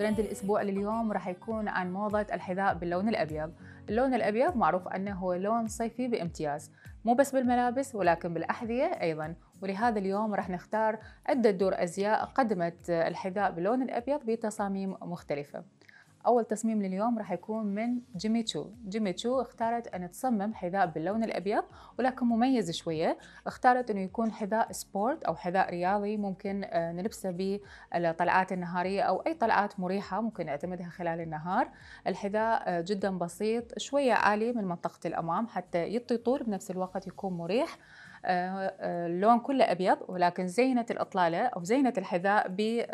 ترند الأسبوع لليوم راح يكون عن موضة الحذاء باللون الأبيض اللون الأبيض معروف أنه هو لون صيفي بامتياز مو بس بالملابس ولكن بالأحذية أيضا ولهذا اليوم راح نختار عدة دور أزياء قدمت الحذاء باللون الأبيض بتصاميم مختلفة أول تصميم لليوم راح يكون من جيمي تشو جيمي تشو اختارت أن تصمم حذاء باللون الأبيض ولكن مميز شوية اختارت أنه يكون حذاء سبورت أو حذاء رياضي ممكن آه، نلبسه بالطلعات النهارية أو أي طلعات مريحة ممكن نعتمدها خلال النهار الحذاء آه، جدا بسيط شوية عالي من منطقة الأمام حتى يطي طول بنفس الوقت يكون مريح اللون آه، آه، كله أبيض ولكن زينت الأطلالة أو زينت الحذاء بمثل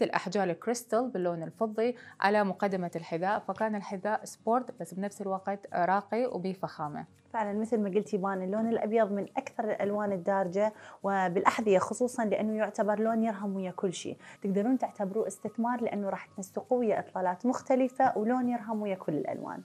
آه، الأحجار الكريستال باللون الفضي على مقدمة الحذاء فكان الحذاء سبورت بس بنفس الوقت راقي وبفخامة فعلا مثل ما قلتي بان اللون الابيض من اكثر الالوان الدارجه وبالاحذيه خصوصا لانه يعتبر لون يرهم ويا كل شيء، تقدرون تعتبروه استثمار لانه راح تنسقوه ويا اطلالات مختلفه ولون يرهم ويا كل الالوان.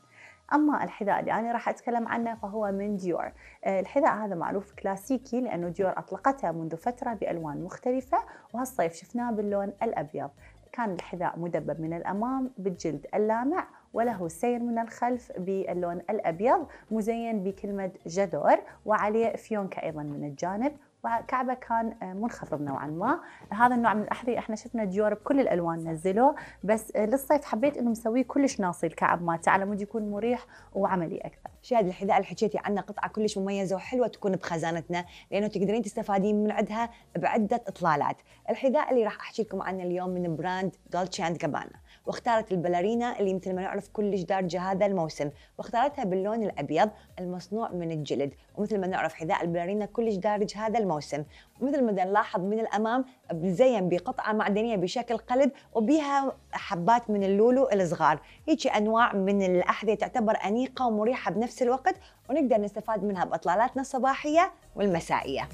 اما الحذاء اللي انا راح اتكلم عنه فهو من ديور آه، الحذاء هذا معروف كلاسيكي لانه ديور اطلقته منذ فتره بالوان مختلفه وهالصيف شفناه باللون الابيض كان الحذاء مدبب من الامام بالجلد اللامع وله سير من الخلف باللون الأبيض مزين بكلمة جدور وعليه فيونكة أيضا من الجانب وكعبه كان آه، منخفض نوعا ما هذا النوع من الاحذيه احنا شفنا ديور بكل الالوان نزلوه بس آه، للصيف حبيت انه مسويه كلش ناصي الكعب مالته على مود يكون مريح وعملي اكثر شاهد الحذاء اللي حكيتي عنه قطعه كلش مميزه وحلوه تكون بخزانتنا لانه تقدرين تستفادين من عندها بعده اطلالات الحذاء اللي راح احكي لكم عنه اليوم من براند دولتشي اند كابانا، واختارت البلارينا اللي مثل ما نعرف تعرف كلش جدار هذا الموسم واختارتها باللون الأبيض المصنوع من الجلد ومثل ما نعرف حذاء البلارينا كلش دارج هذا الموسم ومثل ما نلاحظ من الأمام مزين بقطعة معدنية بشكل قلب وبها حبات من اللولو الصغار هيك أنواع من الأحذية تعتبر أنيقة ومريحة بنفس الوقت ونقدر نستفاد منها بإطلالاتنا الصباحية والمسائية